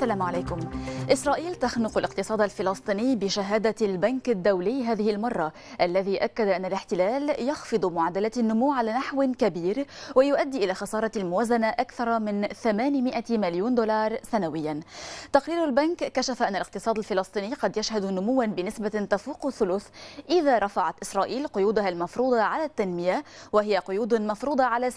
السلام عليكم إسرائيل تخنق الاقتصاد الفلسطيني بشهادة البنك الدولي هذه المرة الذي أكد أن الاحتلال يخفض معدلات النمو على نحو كبير ويؤدي إلى خسارة الموازنة أكثر من 800 مليون دولار سنويا تقرير البنك كشف أن الاقتصاد الفلسطيني قد يشهد نموا بنسبة تفوق الثلث إذا رفعت إسرائيل قيودها المفروضة على التنمية وهي قيود مفروضة على 60%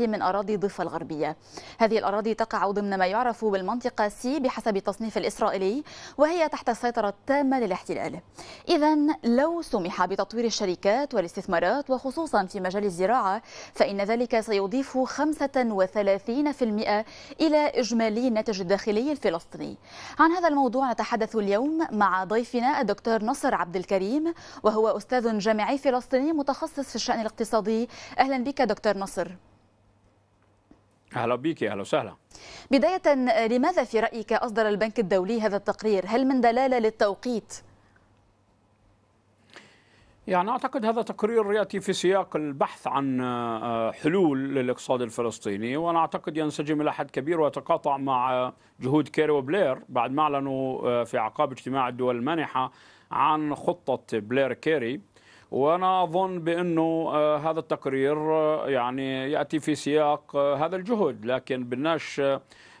من أراضي الضفة الغربية هذه الأراضي تقع ضمن ما يعرف بالمنطقة الأساسي بحسب التصنيف الإسرائيلي وهي تحت السيطرة التامة للاحتلال إذا لو سمح بتطوير الشركات والاستثمارات وخصوصا في مجال الزراعة فإن ذلك سيضيف 35% إلى إجمالي الناتج الداخلي الفلسطيني عن هذا الموضوع نتحدث اليوم مع ضيفنا الدكتور نصر عبد الكريم وهو أستاذ جامعي فلسطيني متخصص في الشأن الاقتصادي أهلا بك دكتور نصر اهلا بك اهلا وسهلا بدايه لماذا في رايك اصدر البنك الدولي هذا التقرير هل من دلاله للتوقيت يعني اعتقد هذا تقرير ياتي في سياق البحث عن آه، حلول للاقتصاد الفلسطيني وانا اعتقد ينسجم الى حد كبير ويتقاطع مع آه، جهود كيري وبلير بعد ما اعلنوا آه، في اعقاب اجتماع الدول المانحه عن خطه بلير كيري وانا اظن بانه آه، هذا التقرير آه، يعني ياتي في سياق آه، هذا الجهد لكن بدناش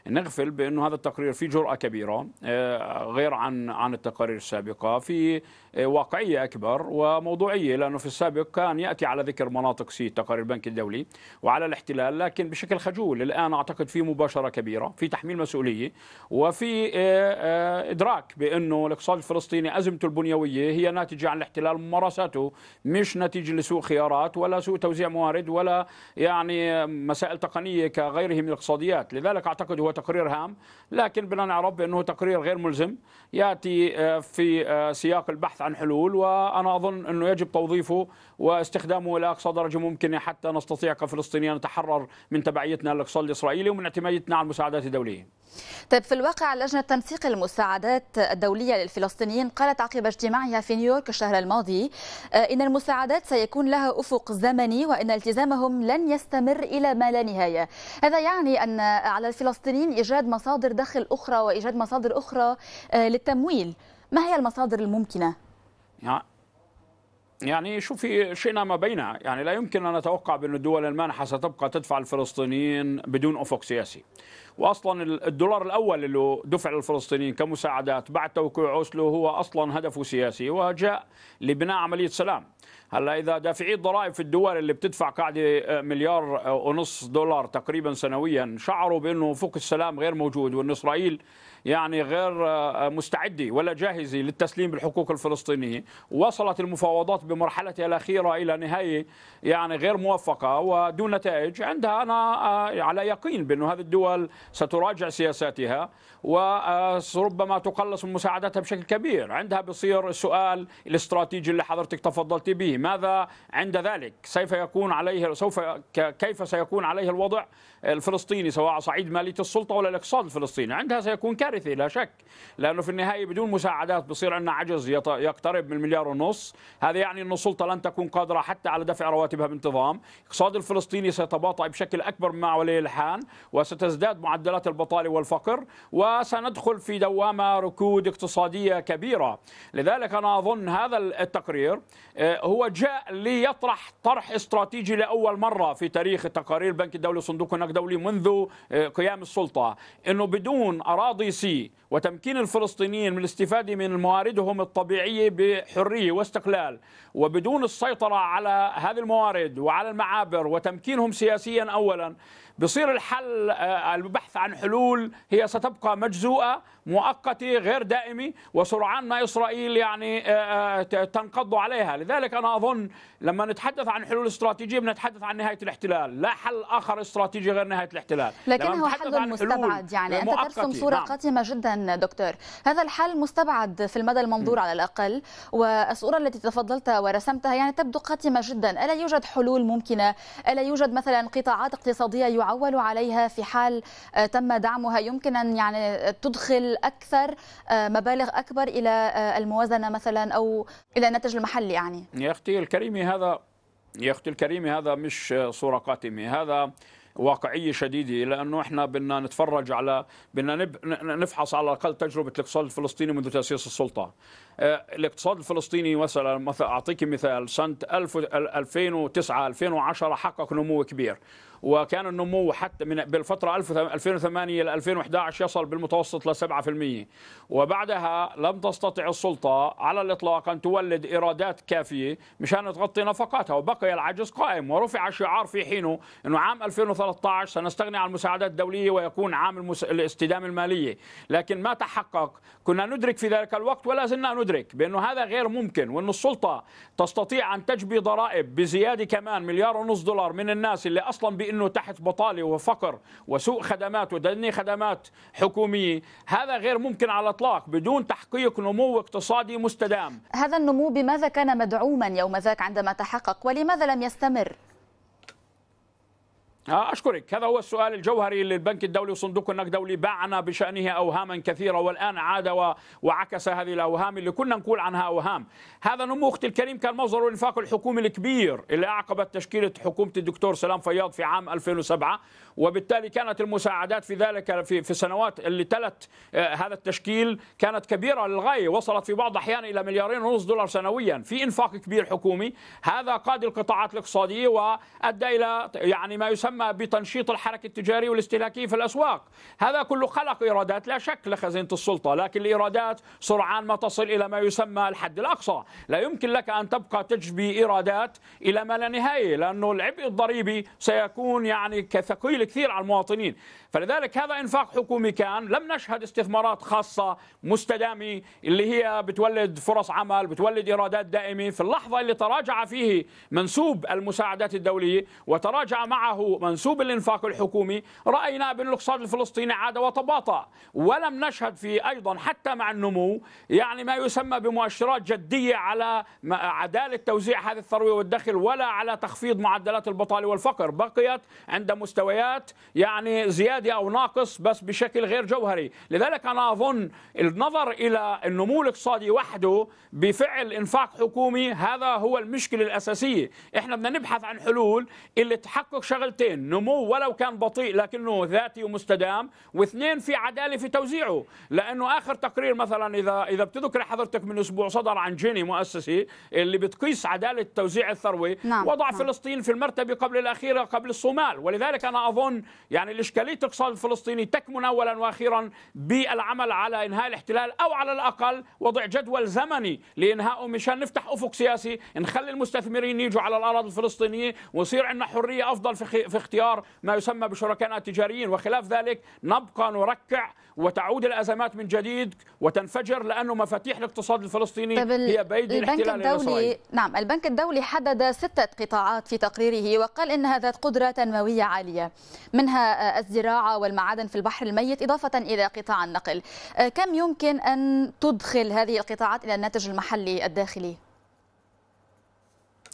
نغفل بانه هذا التقرير فيه جرأة كبيرة آه، غير عن عن التقارير السابقة في آه، واقعية أكبر وموضوعية لأنه في السابق كان يأتي على ذكر مناطق سي تقارير البنك الدولي وعلى الاحتلال لكن بشكل خجول الآن أعتقد في مباشرة كبيرة في تحميل مسؤولية وفي آه، إدراك بأنه الاقتصاد الفلسطيني أزمته البنيوية هي ناتجة عن الاحتلال ممارساته مش نتيجة لسوء خيارات ولا سوء توزيع موارد ولا يعني مسائل تقنية كغيره من الاقتصاديات لذلك أعتقد هو هو تقرير هام لكن بناء رب أنه تقرير غير ملزم يأتي آه، في آه، سياق البحث عن حلول وأنا أظن أنه يجب توظيفه واستخدامه إلى أقصى درجة ممكنة حتى نستطيع كفلسطينيين نتحرر من تبعيتنا للإقصاء الإسرائيلي ومن اعتمادنا على المساعدات الدولية طيب في الواقع لجنة تنسيق المساعدات الدولية للفلسطينيين قالت عقب اجتماعها في نيويورك الشهر الماضي آه، إن المساعدات سيكون لها أفق زمني وإن التزامهم لن يستمر إلى ما لا نهاية هذا يعني أن على الفلسطينيين إيجاد مصادر دخل أخرى وإيجاد مصادر أخرى آه، للتمويل ما هي المصادر الممكنة؟ يعني شوفي شئنا ما بينها يعني لا يمكن أن نتوقع بأن الدول المانحة ستبقى تدفع الفلسطينيين بدون أفق سياسي واصلا الدولار الاول اللي دفع للفلسطينيين كمساعدات بعد توقيع اوسلو هو اصلا هدفه سياسي وجاء لبناء عمليه سلام هلا اذا دافعي الضرائب في الدول اللي بتدفع قاعده آه، مليار آه، ونص دولار تقريبا سنويا شعروا بانه فوق السلام غير موجود وان اسرائيل يعني غير آه، مستعده ولا جاهزه للتسليم بالحقوق الفلسطينيه وصلت المفاوضات بمرحلتها الاخيره الى نهايه يعني غير موفقه ودون نتائج عندها انا على يقين بانه هذه الدول ستراجع سياساتها وربما تقلص من مساعدتها بشكل كبير عندها بصير السؤال الاستراتيجي اللي حضرتك تفضلت به ماذا عند ذلك سوف يكون عليه سوف كيف سيكون عليه الوضع الفلسطيني سواء على صعيد ماليه السلطه ولا الاقتصاد الفلسطيني عندها سيكون كارثه لا شك لانه في النهايه بدون مساعدات بصير عندنا عجز يقترب من مليار ونص هذا يعني ان السلطه لن تكون قادره حتى على دفع رواتبها بانتظام الاقتصاد الفلسطيني سيتباطأ بشكل اكبر مما ولي الحال وستزداد معدلات البطاله والفقر وسندخل في دوامه ركود اقتصاديه كبيره لذلك انا اظن هذا التقرير آه، هو جاء ليطرح طرح استراتيجي لاول مره في تاريخ التقارير البنك الدولي وصندوق النقد اتفاق دولي منذ آه، قيام السلطة أنه بدون أراضي سي وتمكين الفلسطينيين من الاستفادة من مواردهم الطبيعية بحرية واستقلال وبدون السيطرة على هذه الموارد وعلى المعابر وتمكينهم سياسيا أولا بصير الحل آه، البحث عن حلول هي ستبقى مجزوءة مؤقتة غير دائمة وسرعان ما إسرائيل يعني آه، آه، تنقض عليها لذلك أنا أظن لما نتحدث عن حلول استراتيجية بنتحدث عن نهاية الاحتلال لا حل آخر استراتيجي غير نهاية الاحتلال لكنه حل مستبعد يعني أنت ترسم صورة نعم. قاتمة جدا دكتور هذا الحل مستبعد في المدى المنظور م. على الأقل والصورة التي تفضلت ورسمتها يعني تبدو قاتمة جدا ألا يوجد حلول ممكنة ألا يوجد مثلا قطاعات اقتصادية يعاني يتعول عليها في حال آه، تم دعمها يمكن أن يعني تدخل أكثر آه، مبالغ أكبر إلى آه، الموازنة مثلا أو إلى الناتج المحلي يعني يا أختي الكريمة هذا يا أختي الكريمة هذا مش صورة قاتمة هذا واقعية شديدة لأنه إحنا بدنا نتفرج على بدنا نفحص على الأقل تجربة الاقتصاد الفلسطيني منذ تأسيس السلطة آه، الاقتصاد الفلسطيني مثلا مثلا اعطيك مثال سنه 2009 2010 حقق نمو كبير وكان النمو حتى من بالفترة 2008 إلى 2011 يصل بالمتوسط ل 7% وبعدها لم تستطع السلطة على الإطلاق أن تولد إيرادات كافية مشان تغطي نفقاتها وبقي العجز قائم ورفع شعار في حينه أنه عام 2013 سنستغني عن المساعدات الدولية ويكون عام المس... الاستدامة المالية لكن ما تحقق كنا ندرك في ذلك الوقت ولا زلنا ندرك يدرك بأنه هذا غير ممكن وأن السلطة تستطيع أن تجبي ضرائب بزيادة كمان مليار ونص دولار من الناس اللي أصلا بأنه تحت بطالة وفقر وسوء خدمات ودني خدمات حكومية هذا غير ممكن على الإطلاق بدون تحقيق نمو اقتصادي مستدام هذا النمو بماذا كان مدعوما يوم ذاك عندما تحقق ولماذا لم يستمر؟ أشكرك هذا هو السؤال الجوهري للبنك الدولي وصندوق النقد الدولي باعنا بشأنه أوهاما كثيرة والآن عاد وعكس هذه الأوهام اللي كنا نقول عنها أوهام هذا نمو أختي الكريم كان مصدر الانفاق الحكومي الكبير اللي أعقبت تشكيلة حكومة الدكتور سلام فياض في عام 2007 وبالتالي كانت المساعدات في ذلك في, في السنوات اللي تلت آه، هذا التشكيل كانت كبيرة للغاية وصلت في بعض الأحيان إلى مليارين ونصف دولار سنويا في إنفاق كبير حكومي هذا قاد القطاعات الاقتصادية وأدى إلى يعني ما يسمى بتنشيط الحركة التجارية والاستهلاكية في الأسواق هذا كله خلق إيرادات لا شك لخزينة السلطة لكن الإيرادات سرعان ما تصل إلى ما يسمى الحد الأقصى لا يمكن لك أن تبقى تجبي إيرادات إلى ما لا نهاية لأنه العبء الضريبي سيكون يعني كثقيل كثير على المواطنين فلذلك هذا إنفاق حكومي كان لم نشهد استثمارات خاصة مستدامة اللي هي بتولد فرص عمل بتولد إيرادات دائمة في اللحظة اللي تراجع فيه منسوب المساعدات الدولية وتراجع معه منسوب الإنفاق الحكومي رأينا بأن الاقتصاد الفلسطيني عاد وتباطأ ولم نشهد في أيضا حتى مع النمو يعني ما يسمى بمؤشرات جدية على عدالة توزيع هذه الثروة والدخل ولا على تخفيض معدلات البطالة والفقر بقيت عند مستويات يعني زيادة أو ناقص بس بشكل غير جوهري لذلك أنا أظن النظر إلى النمو الاقتصادي وحده بفعل إنفاق حكومي هذا هو المشكلة الأساسية إحنا بدنا نبحث عن حلول اللي تحقق شغلتين اثنين نمو ولو كان بطيء لكنه ذاتي ومستدام واثنين في عداله في توزيعه لانه اخر تقرير مثلا اذا اذا بتذكر حضرتك من اسبوع صدر عن جيني مؤسسي اللي بتقيس عداله توزيع الثروه نعم. وضع نعم. فلسطين في المرتبه قبل الاخيره قبل الصومال ولذلك انا اظن يعني الاشكاليه الاقتصاد الفلسطيني تكمن اولا واخيرا بالعمل على انهاء الاحتلال او على الاقل وضع جدول زمني لانهائه مشان نفتح افق سياسي نخلي المستثمرين يجوا على الاراضي الفلسطينيه ويصير عندنا حريه افضل في اختيار ما يسمى بشركائنا التجاريين وخلاف ذلك نبقى نركع وتعود الازمات من جديد وتنفجر لانه مفاتيح الاقتصاد الفلسطيني طيب هي بايدي البنك الاحتلال الدولي الإسرائيلي. نعم البنك الدولي حدد ستة قطاعات في تقريره وقال انها ذات قدرة تنموية عالية منها آه، الزراعة والمعادن في البحر الميت اضافة الى قطاع النقل آه، كم يمكن ان تدخل هذه القطاعات الى الناتج المحلي الداخلي؟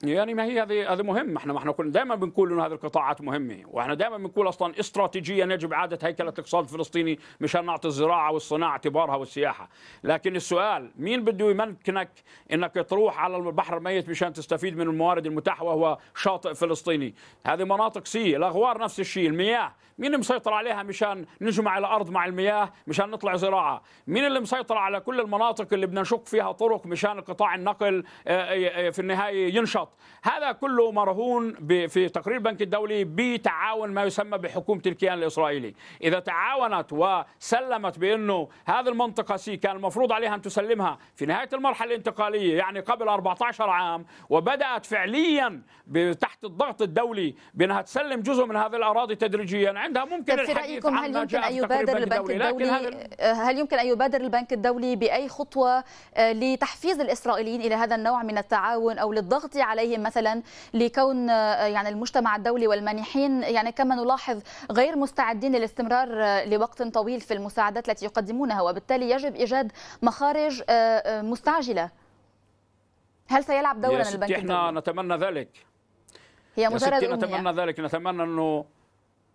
يعني ما هي هذه هذه مهمه احنا ما احنا كنا دائما بنقول انه هذه القطاعات مهمه واحنا دائما بنقول اصلا استراتيجيا يجب اعاده هيكله الاقتصاد الفلسطيني مشان نعطي الزراعه والصناعه اعتبارها والسياحه لكن السؤال مين بده يمكنك انك تروح على البحر الميت مشان تستفيد من الموارد المتاحه وهو شاطئ فلسطيني هذه مناطق سيئه الاغوار نفس الشيء المياه مين مسيطر عليها مشان نجمع الارض مع المياه مشان نطلع زراعه مين اللي مسيطر على كل المناطق اللي بدنا نشق فيها طرق مشان قطاع النقل آه، آه، آه، في النهايه ينشط هذا كله مرهون في تقرير البنك الدولي بتعاون ما يسمى بحكومه الكيان الاسرائيلي اذا تعاونت وسلمت بانه هذه المنطقه سي كان المفروض عليها ان تسلمها في نهايه المرحله الانتقاليه يعني قبل 14 عام وبدات فعليا تحت الضغط الدولي بانها تسلم جزء من هذه الاراضي تدريجيا عندها ممكن في رايكم هل يمكن ان يبادر البنك الدولي آه، هل يمكن ان يبادر البنك الدولي باي خطوه آه، لتحفيز الاسرائيليين الى هذا النوع من التعاون او للضغط عليهم مثلا لكون آه، يعني المجتمع الدولي والمانحين يعني كما نلاحظ غير مستعدين للاستمرار لوقت طويل في المساعدات التي يقدمونها وبالتالي يجب ايجاد مخارج مستعجله هل سيلعب دورا البنك احنا الدولي؟ نتمنى ذلك هي مجرد نتمنى ذلك نتمنى انه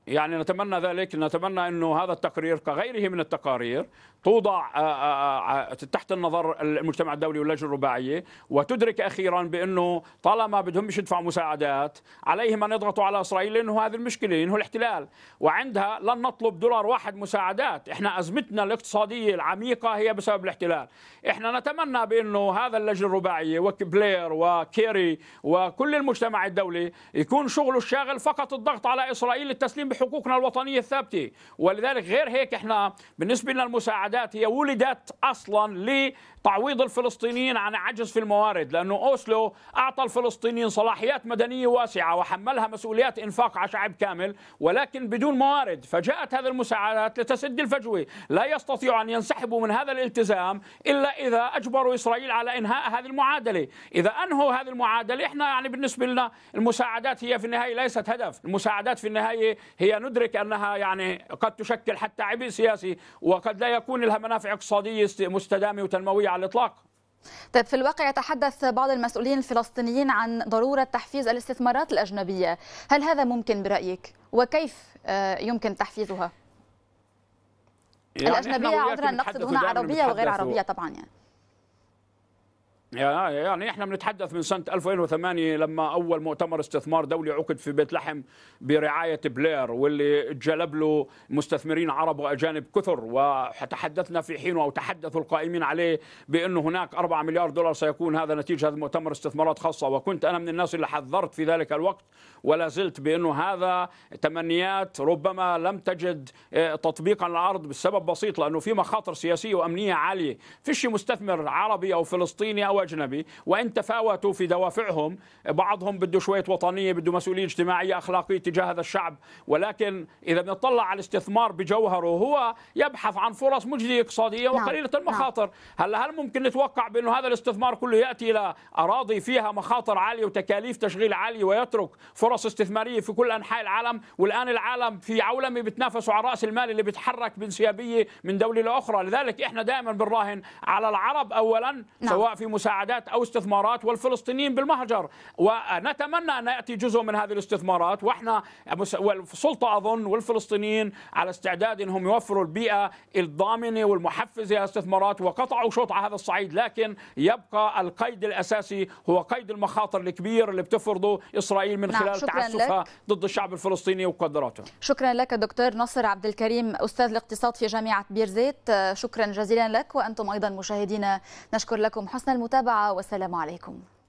يعني نتمنى ذلك نتمنى انه هذا التقرير كغيره من التقارير توضع آه، آه، آه، تحت النظر المجتمع الدولي واللجنه الرباعيه وتدرك اخيرا بانه طالما بدهم مش يدفعوا مساعدات عليهم ان يضغطوا على اسرائيل لانه هذه المشكله انه الاحتلال وعندها لن نطلب دولار واحد مساعدات احنا ازمتنا الاقتصاديه العميقه هي بسبب الاحتلال احنا نتمنى بانه هذا اللجنه الرباعيه وكبلير وكيري وكل المجتمع الدولي يكون شغله الشاغل فقط الضغط على اسرائيل للتسليم بحقوقنا الوطنيه الثابته ولذلك غير هيك احنا بالنسبه للمساعدات هي ولدت اصلا لي تعويض الفلسطينيين عن عجز في الموارد لأنه أوسلو أعطى الفلسطينيين صلاحيات مدنية واسعة وحملها مسؤوليات إنفاق على شعب كامل ولكن بدون موارد فجاءت هذه المساعدات لتسد الفجوة لا يستطيع أن ينسحبوا من هذا الالتزام إلا إذا أجبروا إسرائيل على إنهاء هذه المعادلة إذا أنهوا هذه المعادلة إحنا يعني بالنسبة لنا المساعدات هي في النهاية ليست هدف المساعدات في النهاية هي ندرك أنها يعني قد تشكل حتى عبء سياسي وقد لا يكون لها منافع اقتصادية مستدامة وتنموية على الإطلاق طيب في الواقع يتحدث بعض المسؤولين الفلسطينيين عن ضرورة تحفيز الاستثمارات الأجنبية هل هذا ممكن برأيك وكيف آه، يمكن تحفيزها يعني الأجنبية عذرا نقصد هنا عربية وغير عربية طبعا يعني يعني احنا بنتحدث من سنه 2008 لما اول مؤتمر استثمار دولي عقد في بيت لحم برعايه بلير واللي جلب له مستثمرين عرب واجانب كثر وتحدثنا في حينه او تحدثوا القائمين عليه بانه هناك 4 مليار دولار سيكون هذا نتيجه هذا المؤتمر استثمارات خاصه وكنت انا من الناس اللي حذرت في ذلك الوقت ولا زلت بانه هذا تمنيات ربما لم تجد آه، تطبيقا للعرض بسبب بسيط لانه في مخاطر سياسيه وامنيه عاليه فيش مستثمر عربي او فلسطيني او أجنبي وان تفاوتوا في دوافعهم بعضهم بده شويه وطنيه بده مسؤوليه اجتماعيه اخلاقيه تجاه هذا الشعب ولكن اذا بنطلع على الاستثمار بجوهره هو يبحث عن فرص مجديه اقتصاديه نعم، وقليله نعم. المخاطر هلا هل ممكن نتوقع بانه هذا الاستثمار كله ياتي الى اراضي فيها مخاطر عاليه وتكاليف تشغيل عاليه ويترك فرص استثماريه في كل انحاء العالم والان العالم في عولمه بتنافسوا على راس المال اللي بيتحرك بانسيابيه من دوله لاخرى لذلك احنا دائما بنراهن على العرب اولا نعم. سواء في مساعدة مساعدات أو استثمارات والفلسطينيين بالمهجر ونتمنى أن يأتي جزء من هذه الاستثمارات وإحنا والسلطة أظن والفلسطينيين على استعداد أنهم يوفروا البيئة الضامنة والمحفزة للاستثمارات وقطعوا شوط على هذا الصعيد لكن يبقى القيد الأساسي هو قيد المخاطر الكبير اللي بتفرضه إسرائيل من نعم خلال تعسفها ضد الشعب الفلسطيني وقدراته شكرا لك دكتور نصر عبد الكريم أستاذ الاقتصاد في جامعة بيرزيت شكرا جزيلا لك وأنتم أيضا مشاهدينا نشكر لكم حسن المتابعة المتابعة والسلام عليكم